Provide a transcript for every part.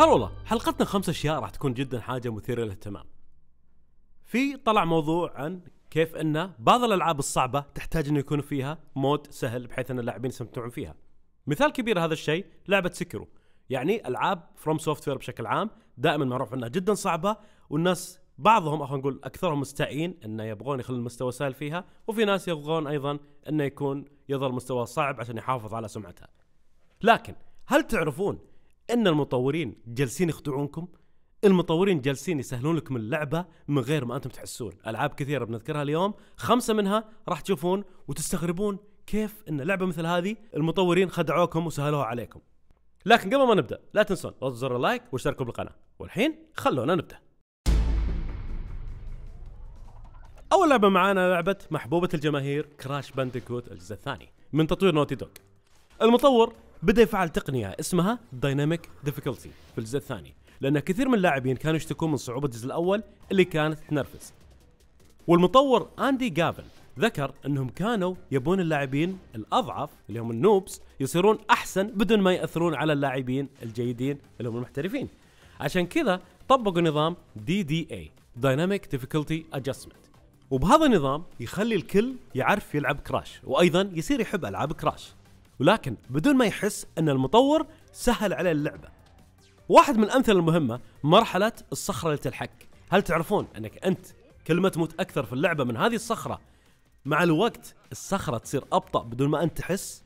هلا والله حلقتنا خمس اشياء راح تكون جدا حاجه مثيره للاهتمام. في طلع موضوع عن كيف ان بعض الالعاب الصعبه تحتاج انه يكون فيها مود سهل بحيث ان اللاعبين يستمتعون فيها. مثال كبير هذا الشيء لعبه سكرو يعني العاب فروم سوفت وير بشكل عام دائما معروف انها جدا صعبه والناس بعضهم خلينا نقول اكثرهم مستائين انه يبغون يخلون المستوى سهل فيها وفي ناس يبغون ايضا انه يكون يظل مستوى صعب عشان يحافظ على سمعتها. لكن هل تعرفون ان المطورين جالسين يخدعونكم المطورين جالسين يسهلون لكم اللعبه من غير ما انتم تحسون العاب كثيره بنذكرها اليوم خمسه منها راح تشوفون وتستغربون كيف ان لعبه مثل هذه المطورين خدعوكم وسهلوها عليكم لكن قبل ما نبدا لا تنسون ضغطوا زر اللايك واشتركوا بالقناه والحين خلونا نبدا اول لعبه معانا لعبه محبوبه الجماهير كراش بانديكوت الجزء الثاني من تطوير نوتي دوغ المطور بدا يفعل تقنيه اسمها دايناميك ديفيكولتي في الجزء الثاني لان كثير من اللاعبين كانوا يشتكون من صعوبه الجزء الاول اللي كانت تنرفز والمطور اندي جافن ذكر انهم كانوا يبون اللاعبين الاضعف اللي هم النوبس يصيرون احسن بدون ما ياثرون على اللاعبين الجيدين اللي هم المحترفين عشان كذا طبقوا نظام دي دي اي دايناميك ديفيكولتي ادجستمنت وبهذا النظام يخلي الكل يعرف يلعب كراش وايضا يصير يحب العاب كراش ولكن بدون ما يحس أن المطور سهل عليه اللعبة واحد من الأمثلة المهمة مرحلة الصخرة اللي تلحق هل تعرفون أنك أنت كل ما تموت أكثر في اللعبة من هذه الصخرة مع الوقت الصخرة تصير أبطأ بدون ما أنت تحس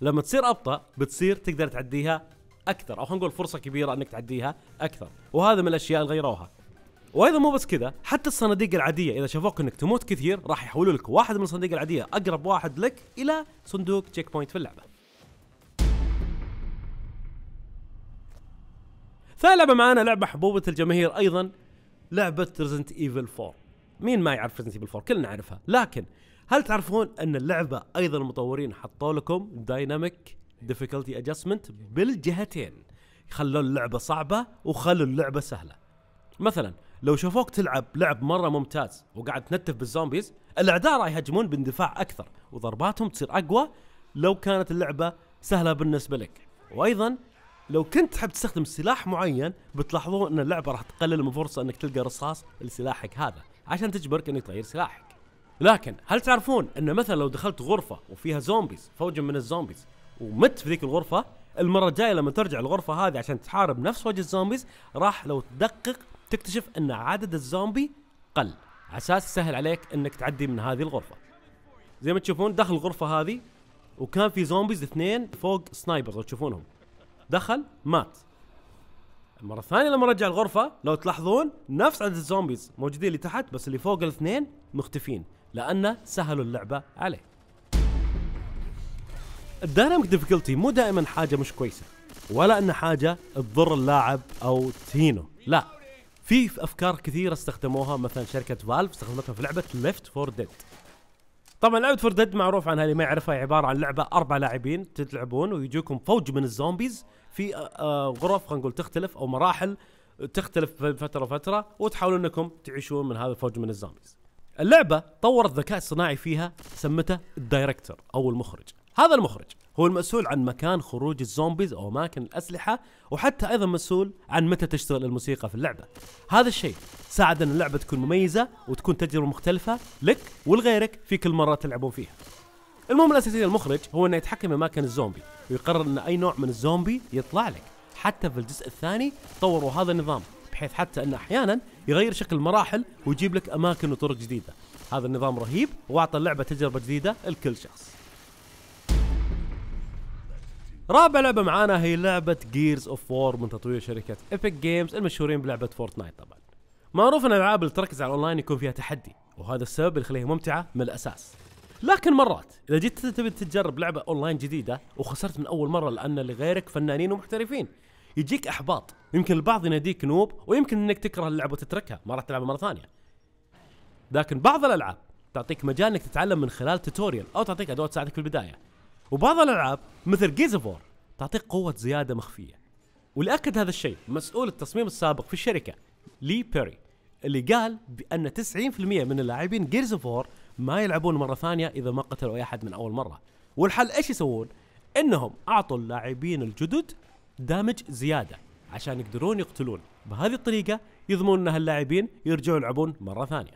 لما تصير أبطأ بتصير تقدر تعديها أكثر أو خلينا نقول فرصة كبيرة أنك تعديها أكثر وهذا من الأشياء اللي غيروها وايضا مو بس كذا حتى الصناديق العاديه اذا شافوك انك تموت كثير راح يحولوا لك واحد من الصناديق العاديه اقرب واحد لك الى صندوق تشيك بوينت في اللعبه ثاني لعبه معانا لعبه حبوبه الجماهير ايضا لعبه ريزنت ايفل 4 مين ما يعرف ريزنت ايفل 4 كلنا نعرفها لكن هل تعرفون ان اللعبه ايضا المطورين حطوا لكم دايناميك ديفيكولتي ادجستمنت بالجهتين خلوا اللعبه صعبه وخلوا اللعبه سهله مثلا لو شافوك تلعب لعب مره ممتاز وقاعد تنتف بالزومبيز الاعداء راح يهاجمون باندفاع اكثر وضرباتهم تصير اقوى لو كانت اللعبه سهله بالنسبه لك وايضا لو كنت تحب تستخدم سلاح معين بتلاحظون ان اللعبه راح تقلل من فرصه انك تلقى رصاص لسلاحك هذا عشان تجبرك انك تغير سلاحك لكن هل تعرفون ان مثلا لو دخلت غرفه وفيها زومبيز فوج من الزومبيز ومت في ذيك الغرفه المره الجايه لما ترجع الغرفه هذه عشان تحارب نفس وجه الزومبيز راح لو تدقق تكتشف ان عدد الزومبي قل على اساس يسهل عليك انك تعدي من هذه الغرفه زي ما تشوفون دخل الغرفه هذه وكان في زومبيز اثنين فوق سنايبرز لو تشوفونهم دخل مات المرة الثانية لما رجع الغرفة لو تلاحظون نفس عدد الزومبيز موجودين اللي تحت بس اللي فوق الاثنين مختفين لأنه سهلوا اللعبة عليه الدايناميك ديفيكولتي مو دائما حاجة مش كويسة ولا انه حاجة تضر اللاعب او تهينه لا في افكار كثيره استخدموها مثلا شركه فالف استخدمتها في لعبه ليفت فور ديد طبعا لعبه فور ديد معروف عنها اللي ما يعرفها عباره عن لعبه اربع لاعبين تلعبون ويجوكم فوج من الزومبيز في آه، آه، غرف خلينا نقول تختلف او مراحل تختلف بين فتره وفتره وتحاولون انكم تعيشون من هذا الفوج من الزومبيز اللعبه طورت ذكاء صناعي فيها سمته الدايركتور او المخرج هذا المخرج هو المسؤول عن مكان خروج الزومبيز او اماكن الاسلحه وحتى ايضا مسؤول عن متى تشتغل الموسيقى في اللعبه. هذا الشيء ساعد ان اللعبه تكون مميزه وتكون تجربه مختلفه لك ولغيرك في كل مره تلعبون فيها. المهم الاساسي للمخرج هو انه يتحكم باماكن الزومبي ويقرر ان اي نوع من الزومبي يطلع لك. حتى في الجزء الثاني طوروا هذا النظام بحيث حتى ان احيانا يغير شكل المراحل ويجيب لك اماكن وطرق جديده هذا النظام رهيب واعطى اللعبه تجربه جديده لكل شخص رابع لعبة معانا هي لعبة جيرز اوف وور من تطوير شركة ايبك جيمز المشهورين بلعبة فورتنايت طبعا. معروف ان الالعاب اللي تركز على الاونلاين يكون فيها تحدي وهذا السبب اللي يخليها ممتعة من الاساس. لكن مرات اذا جيت تبي تجرب لعبة اونلاين جديدة وخسرت من اول مرة لان اللي غيرك فنانين ومحترفين يجيك احباط يمكن البعض يناديك نوب ويمكن انك تكره اللعبه وتتركها ما راح تلعبها مره ثانيه لكن بعض الالعاب تعطيك مجال انك تتعلم من خلال توتوريال او تعطيك ادوات تساعدك في البدايه وبعض الالعاب مثل جيزفور تعطيك قوه زياده مخفيه ولاكد هذا الشيء مسؤول التصميم السابق في الشركه لي بيري اللي قال بان 90% من اللاعبين جيرز اوف ما يلعبون مره ثانيه اذا ما قتلوا اي احد من اول مره والحل ايش يسوون انهم اعطوا اللاعبين الجدد دامج زياده عشان يقدرون يقتلون بهذه الطريقه يضمنون ان هاللاعبين يرجعوا يلعبون مره ثانيه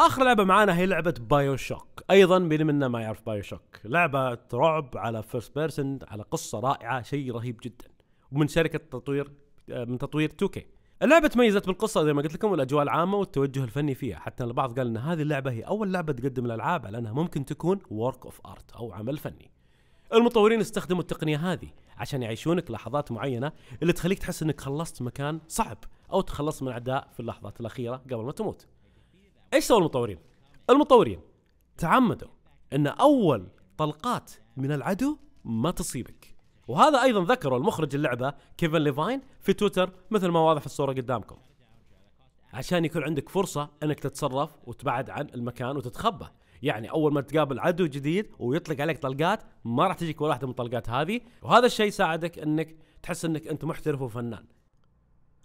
اخر لعبه معانا هي لعبه بايو شوك ايضا من منا ما يعرف بايو شوك لعبه رعب على فيرست بيرسون على قصه رائعه شيء رهيب جدا ومن شركه تطوير آه، من تطوير 2K اللعبة تميزت بالقصة زي ما قلت لكم والأجواء العامة والتوجه الفني فيها حتى البعض قال أن هذه اللعبة هي أول لعبة تقدم الألعاب على أنها ممكن تكون work of art أو عمل فني المطورين استخدموا التقنية هذه عشان يعيشونك لحظات معينة اللي تخليك تحس أنك خلصت مكان صعب أو تخلصت من أعداء في اللحظات الأخيرة قبل ما تموت إيش سوى المطورين؟ المطورين تعمدوا أن أول طلقات من العدو ما تصيبك وهذا ايضا ذكره المخرج اللعبه كيفن ليفاين في تويتر مثل ما واضح الصوره قدامكم عشان يكون عندك فرصه انك تتصرف وتبعد عن المكان وتتخبى يعني اول ما تقابل عدو جديد ويطلق عليك طلقات ما راح تجيك ولا واحده من الطلقات هذه وهذا الشيء ساعدك انك تحس انك انت محترف وفنان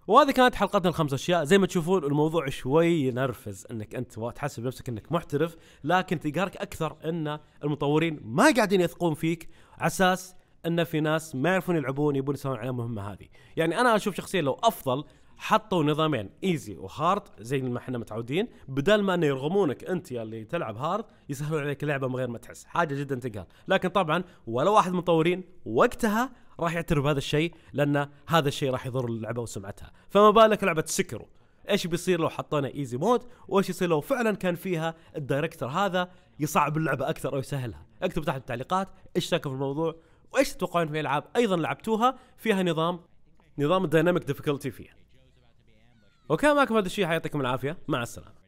وهذه كانت حلقتنا الخمس اشياء زي ما تشوفون الموضوع شوي ينرفز انك انت تحسب نفسك انك محترف لكن تقهرك اكثر ان المطورين ما قاعدين يثقون فيك على اساس ان في ناس ما يعرفون يلعبون يبون يسوون على المهمه هذه يعني انا اشوف شخصيا لو افضل حطوا نظامين ايزي وهارد زي ما احنا متعودين بدل ما انه يرغمونك انت يا اللي تلعب هارد يسهلون عليك اللعبه من غير ما تحس حاجه جدا تقهر لكن طبعا ولا واحد من المطورين وقتها راح يعترف بهذا الشيء لان هذا الشيء راح يضر اللعبه وسمعتها فما بالك لعبه سكرو ايش بيصير لو حطينا ايزي مود وايش يصير لو فعلا كان فيها الدايركتر هذا يصعب اللعبه اكثر او يسهلها اكتب تحت التعليقات ايش في الموضوع وايش تتوقعون في العاب ايضا لعبتوها فيها نظام نظام الديناميك ديفيكولتي فيها وكان معكم هذا الشيء حيعطيكم العافيه مع السلامه